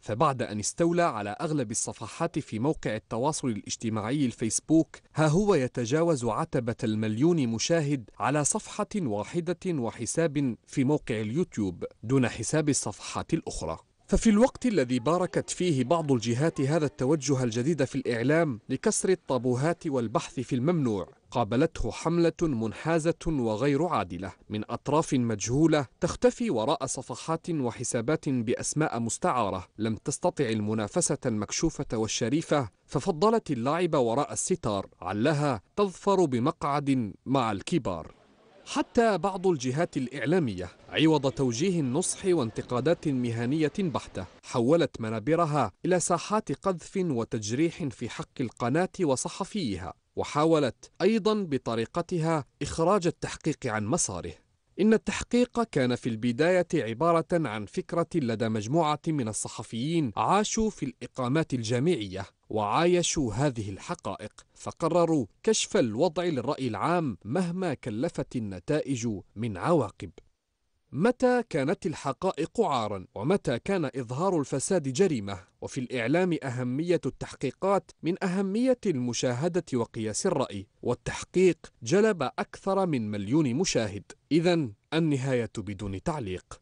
فبعد أن استولى على أغلب الصفحات في موقع التواصل الاجتماعي الفيسبوك ها هو يتجاوز عتبة المليون مشاهد على صفحة واحدة وحساب في موقع اليوتيوب دون حساب الصفحات الأخرى ففي الوقت الذي باركت فيه بعض الجهات هذا التوجه الجديد في الإعلام لكسر الطابوهات والبحث في الممنوع قابلته حملة منحازة وغير عادلة من أطراف مجهولة تختفي وراء صفحات وحسابات بأسماء مستعارة لم تستطع المنافسة المكشوفة والشريفة ففضلت اللعب وراء الستار علها تظفر بمقعد مع الكبار حتى بعض الجهات الإعلامية عوض توجيه النصح وانتقادات مهنية بحتة حولت منابرها إلى ساحات قذف وتجريح في حق القناة وصحفيها وحاولت أيضا بطريقتها إخراج التحقيق عن مساره إن التحقيق كان في البداية عبارة عن فكرة لدى مجموعة من الصحفيين عاشوا في الإقامات الجامعية وعايشوا هذه الحقائق فقرروا كشف الوضع للرأي العام مهما كلفت النتائج من عواقب متى كانت الحقائق عارا ومتى كان إظهار الفساد جريمة وفي الإعلام أهمية التحقيقات من أهمية المشاهدة وقياس الرأي والتحقيق جلب أكثر من مليون مشاهد إذا النهاية بدون تعليق